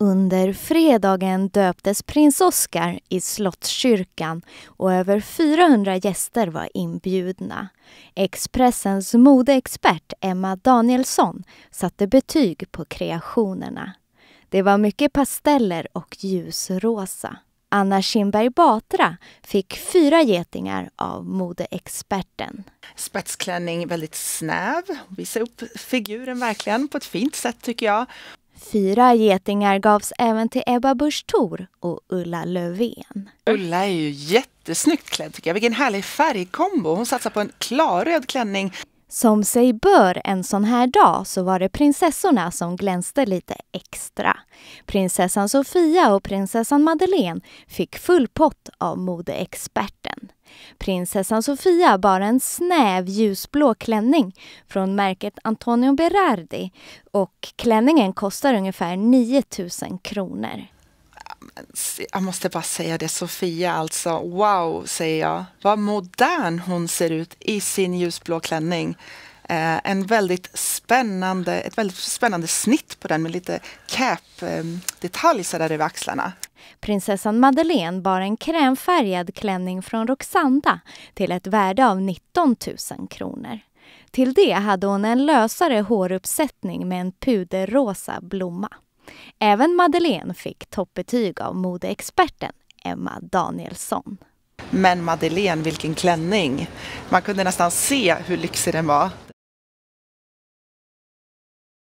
Under fredagen döptes prins Oscar i Slottskyrkan och över 400 gäster var inbjudna. Expressens modeexpert Emma Danielsson satte betyg på kreationerna. Det var mycket pasteller och ljusrosa. Anna Kinberg Batra fick fyra getingar av modeexperten. Spetsklänning väldigt snäv, Visar upp figuren verkligen på ett fint sätt tycker jag. Fyra getingar gavs även till Ebba Busch Thor och Ulla Löfven. Ulla är ju jättesnyggt klädd tycker jag. Vilken härlig färgkombo. Hon satsar på en klarröd klänning. Som sig bör en sån här dag så var det prinsessorna som glänste lite extra. Prinsessan Sofia och prinsessan Madeleine fick full pott av modeexperten. Prinsessan Sofia bar en snäv ljusblå klänning från märket Antonio Berardi och klänningen kostar ungefär 9 000 kronor. Jag måste bara säga det, Sofia alltså. Wow, säger jag. Vad modern hon ser ut i sin ljusblå klänning. Eh, en väldigt spännande, ett väldigt spännande snitt på den med lite cap-detalj eh, där över axlarna. Prinsessan Madeleine bar en krämfärgad klänning från Roxanda till ett värde av 19 000 kronor. Till det hade hon en lösare håruppsättning med en puderrosa blomma. Även Madeleine fick toppbetyg av modeexperten Emma Danielsson. Men Madeleine, vilken klänning! Man kunde nästan se hur lyxig den var.